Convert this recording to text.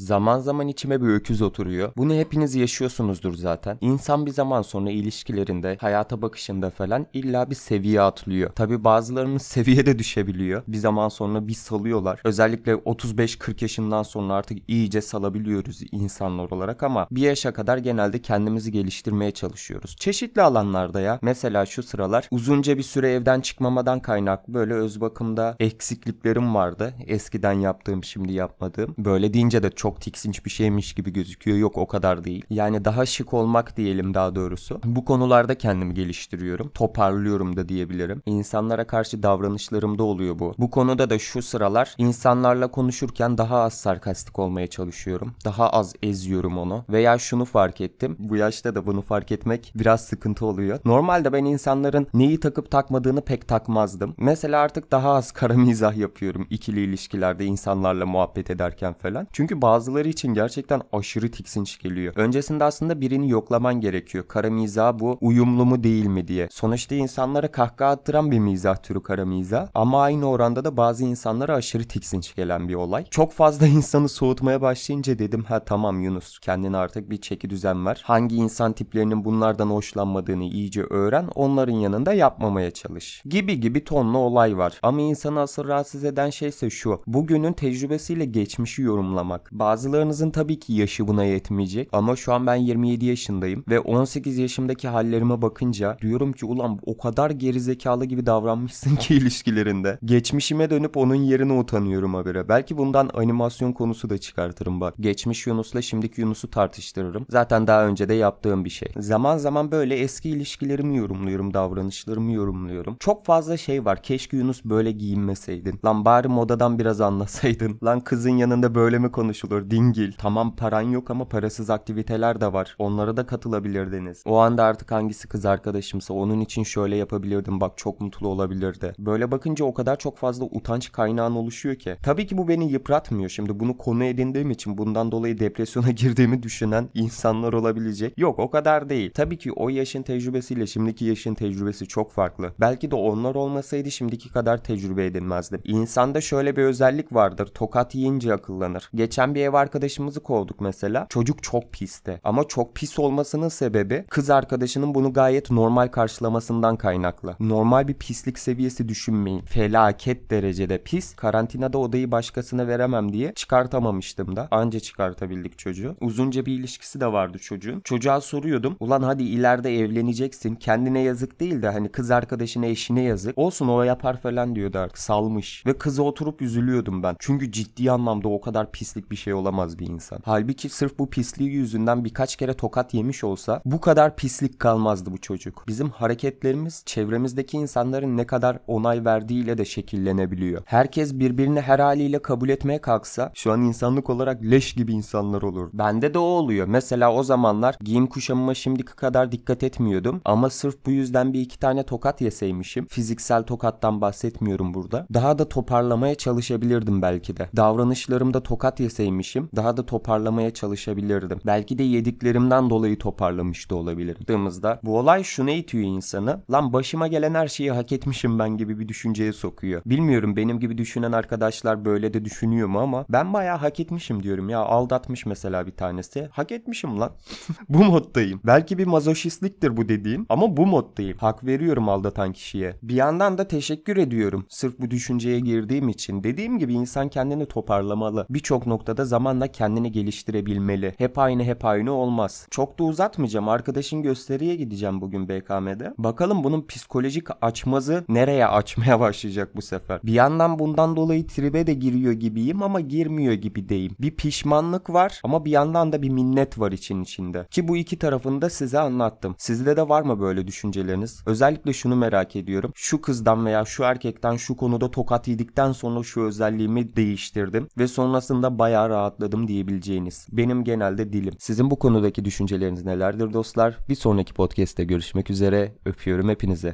Zaman zaman içime bir öküz oturuyor. Bunu hepiniz yaşıyorsunuzdur zaten. İnsan bir zaman sonra ilişkilerinde, hayata bakışında falan illa bir seviye atlıyor. Tabi bazılarımız seviye de düşebiliyor. Bir zaman sonra bir salıyorlar. Özellikle 35-40 yaşından sonra artık iyice salabiliyoruz insanlar olarak ama bir yaşa kadar genelde kendimizi geliştirmeye çalışıyoruz. Çeşitli alanlarda ya. Mesela şu sıralar uzunca bir süre evden çıkmamadan kaynaklı böyle öz bakımda eksikliklerim vardı. Eskiden yaptığım şimdi yapmadığım. Böyle deyince de çok çok tiksinç bir şeymiş gibi gözüküyor. Yok o kadar değil. Yani daha şık olmak diyelim daha doğrusu. Bu konularda kendimi geliştiriyorum. Toparlıyorum da diyebilirim. İnsanlara karşı davranışlarımda oluyor bu. Bu konuda da şu sıralar insanlarla konuşurken daha az sarkastik olmaya çalışıyorum. Daha az eziyorum onu. Veya şunu fark ettim. Bu yaşta da bunu fark etmek biraz sıkıntı oluyor. Normalde ben insanların neyi takıp takmadığını pek takmazdım. Mesela artık daha az kara mizah yapıyorum ikili ilişkilerde insanlarla muhabbet ederken falan. Çünkü bazı bazıları için gerçekten aşırı tiksinç geliyor. Öncesinde aslında birini yoklaman gerekiyor. Kara mizah bu uyumlu mu değil mi diye. Sonuçta insanlara kahkaha attıran bir mizah türü kara mizah. Ama aynı oranda da bazı insanlara aşırı tiksinç gelen bir olay. Çok fazla insanı soğutmaya başlayınca dedim ha tamam Yunus kendine artık bir çeki düzen ver. Hangi insan tiplerinin bunlardan hoşlanmadığını iyice öğren onların yanında yapmamaya çalış. Gibi gibi tonlu olay var. Ama insanı asıl rahatsız eden şeyse şu. Bugünün tecrübesiyle geçmişi yorumlamak. Bazılarınızın tabii ki yaşı buna yetmeyecek ama şu an ben 27 yaşındayım ve 18 yaşımdaki hallerime bakınca diyorum ki ulan o kadar gerizekalı gibi davranmışsın ki ilişkilerinde. Geçmişime dönüp onun yerine utanıyorum habire. Belki bundan animasyon konusu da çıkartırım bak. Geçmiş Yunus'la şimdiki Yunus'u tartıştırırım. Zaten daha önce de yaptığım bir şey. Zaman zaman böyle eski ilişkilerimi yorumluyorum, davranışlarımı yorumluyorum. Çok fazla şey var. Keşke Yunus böyle giyinmeseydin. Lan bari modadan biraz anlasaydın. Lan kızın yanında böyle mi konuşulur? nasıl dingil. Tamam paran yok ama parasız aktiviteler de var. Onlara da katılabilirdiniz. O anda artık hangisi kız arkadaşımsa onun için şöyle yapabilirdim bak çok mutlu olabilirdi. Böyle bakınca o kadar çok fazla utanç kaynağın oluşuyor ki. Tabii ki bu beni yıpratmıyor. Şimdi bunu konu edindiğim için bundan dolayı depresyona girdiğimi düşünen insanlar olabilecek. Yok o kadar değil. Tabii ki o yaşın tecrübesiyle şimdiki yaşın tecrübesi çok farklı. Belki de onlar olmasaydı şimdiki kadar tecrübe edinmezdim. İnsanda şöyle bir özellik vardır. Tokat yiyince akıllanır. Geçen bir bir ev arkadaşımızı kovduk mesela. Çocuk çok pisti. Ama çok pis olmasının sebebi kız arkadaşının bunu gayet normal karşılamasından kaynaklı. Normal bir pislik seviyesi düşünmeyin. Felaket derecede pis. Karantinada odayı başkasına veremem diye çıkartamamıştım da. Anca çıkartabildik çocuğu. Uzunca bir ilişkisi de vardı çocuğun. Çocuğa soruyordum. Ulan hadi ileride evleneceksin. Kendine yazık değil de hani kız arkadaşına eşine yazık. Olsun o yapar falan diyordu artık. Salmış. Ve kıza oturup üzülüyordum ben. Çünkü ciddi anlamda o kadar pislik bir şey şey olamaz bir insan. Halbuki sırf bu pisliği yüzünden birkaç kere tokat yemiş olsa bu kadar pislik kalmazdı bu çocuk. Bizim hareketlerimiz çevremizdeki insanların ne kadar onay verdiğiyle de şekillenebiliyor. Herkes birbirini her haliyle kabul etmeye kalksa şu an insanlık olarak leş gibi insanlar olur. Bende de o oluyor. Mesela o zamanlar giyim kuşamıma şimdiki kadar dikkat etmiyordum ama sırf bu yüzden bir iki tane tokat yeseymişim. Fiziksel tokattan bahsetmiyorum burada. Daha da toparlamaya çalışabilirdim belki de. Davranışlarımda tokat yeseymişim yemişim. Daha da toparlamaya çalışabilirdim. Belki de yediklerimden dolayı toparlamış da olabilirim. Baktığımızda bu olay şuna itiyor insanı. Lan başıma gelen her şeyi hak etmişim ben gibi bir düşünceye sokuyor. Bilmiyorum benim gibi düşünen arkadaşlar böyle de düşünüyor mu ama ben bayağı hak etmişim diyorum ya. Aldatmış mesela bir tanesi. Hak etmişim lan. bu moddayım. Belki bir mazoşistliktir bu dediğim ama bu moddayım. Hak veriyorum aldatan kişiye. Bir yandan da teşekkür ediyorum. Sırf bu düşünceye girdiğim için. Dediğim gibi insan kendini toparlamalı. Birçok noktada zamanla kendini geliştirebilmeli. Hep aynı hep aynı olmaz. Çok da uzatmayacağım. Arkadaşın gösteriye gideceğim bugün BKM'de. Bakalım bunun psikolojik açmazı nereye açmaya başlayacak bu sefer. Bir yandan bundan dolayı tribe de giriyor gibiyim ama girmiyor gibi deyim. Bir pişmanlık var ama bir yandan da bir minnet var için içinde. Ki bu iki tarafını da size anlattım. Sizde de var mı böyle düşünceleriniz? Özellikle şunu merak ediyorum. Şu kızdan veya şu erkekten şu konuda tokat yedikten sonra şu özelliğimi değiştirdim ve sonrasında bayağı rahat rahatladım diyebileceğiniz. Benim genelde dilim. Sizin bu konudaki düşünceleriniz nelerdir dostlar? Bir sonraki podcast'te görüşmek üzere. Öpüyorum hepinize.